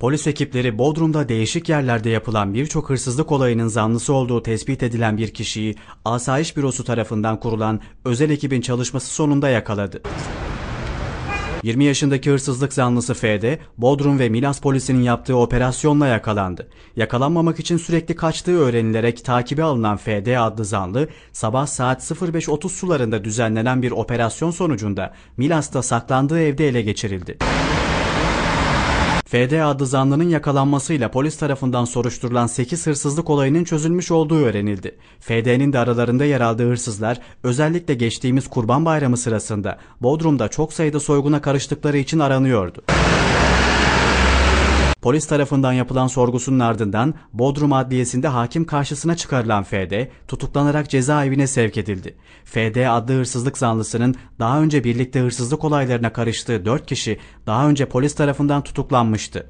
Polis ekipleri Bodrum'da değişik yerlerde yapılan birçok hırsızlık olayının zanlısı olduğu tespit edilen bir kişiyi asayiş bürosu tarafından kurulan özel ekibin çalışması sonunda yakaladı. 20 yaşındaki hırsızlık zanlısı FD, Bodrum ve Milas polisinin yaptığı operasyonla yakalandı. Yakalanmamak için sürekli kaçtığı öğrenilerek takibe alınan FD adlı zanlı sabah saat 05.30 sularında düzenlenen bir operasyon sonucunda Milas'ta saklandığı evde ele geçirildi. FD adlı zanlının yakalanmasıyla polis tarafından soruşturulan 8 hırsızlık olayının çözülmüş olduğu öğrenildi. FD'nin de aralarında yer aldığı hırsızlar özellikle geçtiğimiz Kurban Bayramı sırasında Bodrum'da çok sayıda soyguna karıştıkları için aranıyordu. Polis tarafından yapılan sorgusunun ardından Bodrum Adliyesi'nde hakim karşısına çıkarılan FD tutuklanarak cezaevine sevk edildi. FD adlı hırsızlık zanlısının daha önce birlikte hırsızlık olaylarına karıştığı 4 kişi daha önce polis tarafından tutuklanmıştı.